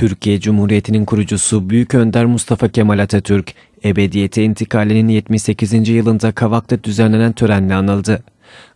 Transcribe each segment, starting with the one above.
Türkiye Cumhuriyeti'nin kurucusu Büyük Önder Mustafa Kemal Atatürk, ebediyete intikalinin 78. yılında Kavak'ta düzenlenen törenle anıldı.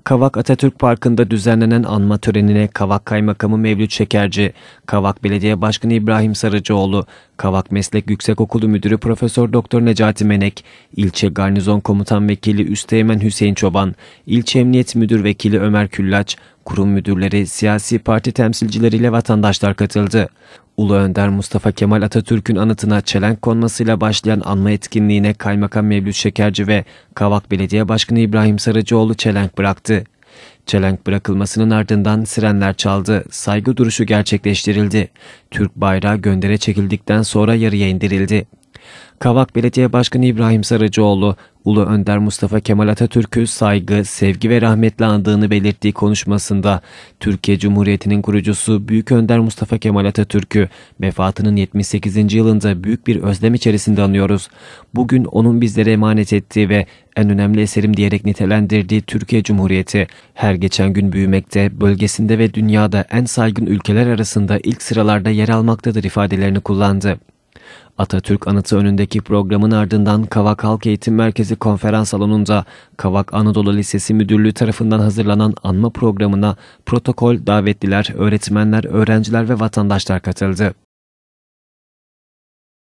Kavak Atatürk Parkı'nda düzenlenen anma törenine Kavak Kaymakamı Mevlüt Şekerci, Kavak Belediye Başkanı İbrahim Sarıcıoğlu, Kavak Meslek Yüksekokulu Müdürü Profesör Doktor Necati Menek, İlçe garnizon komutan vekili Üsteğmen Hüseyin Çoban, İlçe emniyet müdür vekili Ömer Küllaç, kurum müdürleri, siyasi parti temsilcileriyle vatandaşlar katıldı. Ulu Önder Mustafa Kemal Atatürk'ün anıtına çelenk konmasıyla başlayan anma etkinliğine Kaymakam Mevlüt Şekerci ve Kavak Belediye Başkanı İbrahim Sarıcıoğlu çelenk bıraktı. Çelenk bırakılmasının ardından sirenler çaldı, saygı duruşu gerçekleştirildi. Türk bayrağı göndere çekildikten sonra yarıya indirildi. Kavak Belediye Başkanı İbrahim Sarıcıoğlu, Ulu Önder Mustafa Kemal Atatürk'ü saygı, sevgi ve rahmetle andığını belirttiği konuşmasında Türkiye Cumhuriyeti'nin kurucusu Büyük Önder Mustafa Kemal Atatürk'ü vefatının 78. yılında büyük bir özlem içerisinde anıyoruz. Bugün onun bizlere emanet ettiği ve en önemli eserim diyerek nitelendirdiği Türkiye Cumhuriyeti her geçen gün büyümekte, bölgesinde ve dünyada en saygın ülkeler arasında ilk sıralarda yer almaktadır ifadelerini kullandı. Atatürk Anıtı önündeki programın ardından Kavak Halk Eğitim Merkezi konferans salonunda Kavak Anadolu Lisesi Müdürlüğü tarafından hazırlanan anma programına protokol davetliler, öğretmenler, öğrenciler ve vatandaşlar katıldı.